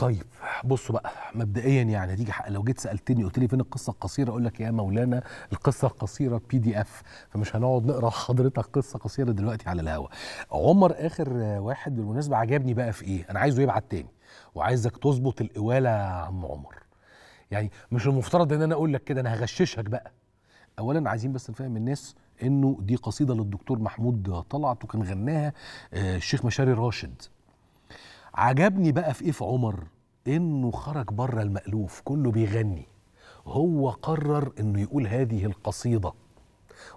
طيب بصوا بقى مبدئيا يعني هتيجي حق لو جيت سالتني قلت لي فين القصه القصيره اقول لك يا مولانا القصه القصيره بي دي اف فمش هنقعد نقرا حضرتك قصه قصيره دلوقتي على الهوا عمر اخر واحد بالمناسبه عجبني بقى في ايه انا عايزه يبعت تاني وعايزك تظبط القواله يا عم عمر يعني مش المفترض ان انا اقول لك كده انا هغششك بقى اولا عايزين بس نفهم الناس انه دي قصيده للدكتور محمود طلعت وكان غناها آه، الشيخ مشاري راشد عجبني بقى في ايه في عمر انه خرج بره المألوف كله بيغني هو قرر انه يقول هذه القصيده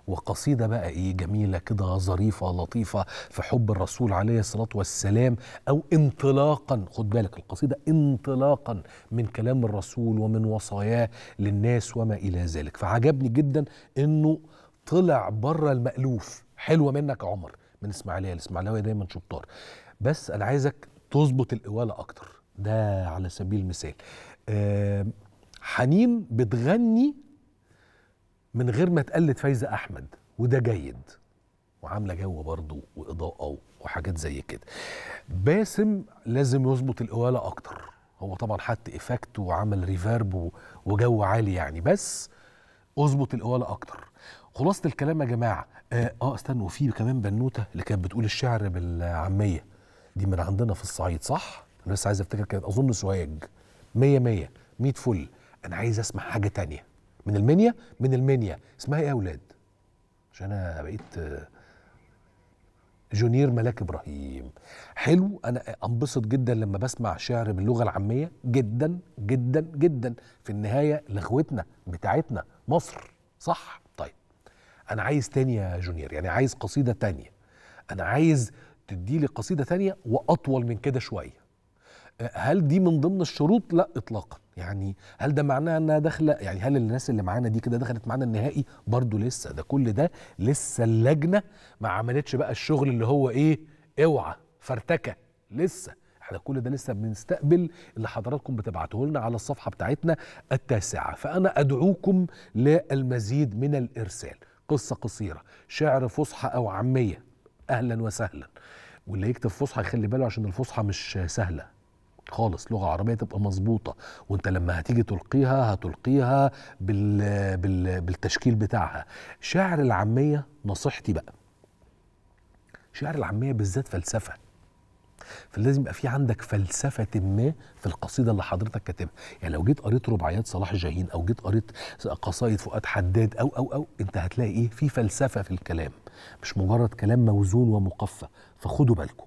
وقصيدة بقى إيه جميلة كده ظريفة لطيفة في حب الرسول عليه الصلاة والسلام أو انطلاقا خد بالك القصيدة انطلاقا من كلام الرسول ومن وصاياه للناس وما إلى ذلك فعجبني جدا إنه طلع بره المألوف حلوة منك عمر من إسماعيلية الإسماعيلية دايما شطار بس أنا عايزك تظبط القواله اكتر ده على سبيل المثال حنين بتغني من غير ما تقلد فايزه احمد وده جيد وعامله جو برضه واضاءه وحاجات زي كده باسم لازم يظبط القواله اكتر هو طبعا حط افكت وعمل ريفيرب وجو عالي يعني بس اظبط القواله اكتر خلاصه الكلام يا جماعه اه, آه استنوا في كمان بنوته اللي كانت بتقول الشعر بالعاميه دي من عندنا في الصعيد صح؟ انا بس عايز افتكر كده اظن سوهاج 100 100 100 فل انا عايز اسمع حاجه تانية من المنيا من المنيا اسمها ايه يا اولاد؟ عشان انا بقيت آه، جونير ملاك ابراهيم حلو انا انبسط جدا لما بسمع شعر باللغه العاميه جدا جدا جدا في النهايه لغوتنا بتاعتنا مصر صح طيب انا عايز تانية يا جونير يعني عايز قصيده تانية انا عايز تدي لي قصيده ثانيه واطول من كده شويه أه، هل دي من ضمن الشروط لا اطلاقا يعني هل ده معناه انها داخله يعني هل الناس اللي معانا دي كده دخلت معانا النهائي برضو لسه ده كل ده لسه اللجنه ما عملتش بقى الشغل اللي هو ايه اوعى فرتكه لسه احنا كل ده لسه بنستقبل اللي حضراتكم بتبعته لنا على الصفحه بتاعتنا التاسعه فانا ادعوكم للمزيد من الارسال قصه قصيره شعر فصحى او عاميه اهلا وسهلا واللي يكتب فصحى يخلي باله عشان الفصحى مش سهله خالص لغه عربيه تبقى مظبوطه وانت لما هتيجي تلقيها هتلقيها بال... بال... بالتشكيل بتاعها شعر العاميه نصيحتي بقى شعر العاميه بالذات فلسفه فلازم يبقى في عندك فلسفه ما في القصيده اللي حضرتك كاتبها يعني لو جيت قريت رباعيات صلاح الجاهين او جيت قريت قصايد فؤاد حداد او او او انت هتلاقي ايه في فلسفه في الكلام مش مجرد كلام موزون ومقفى فخدوا بالكم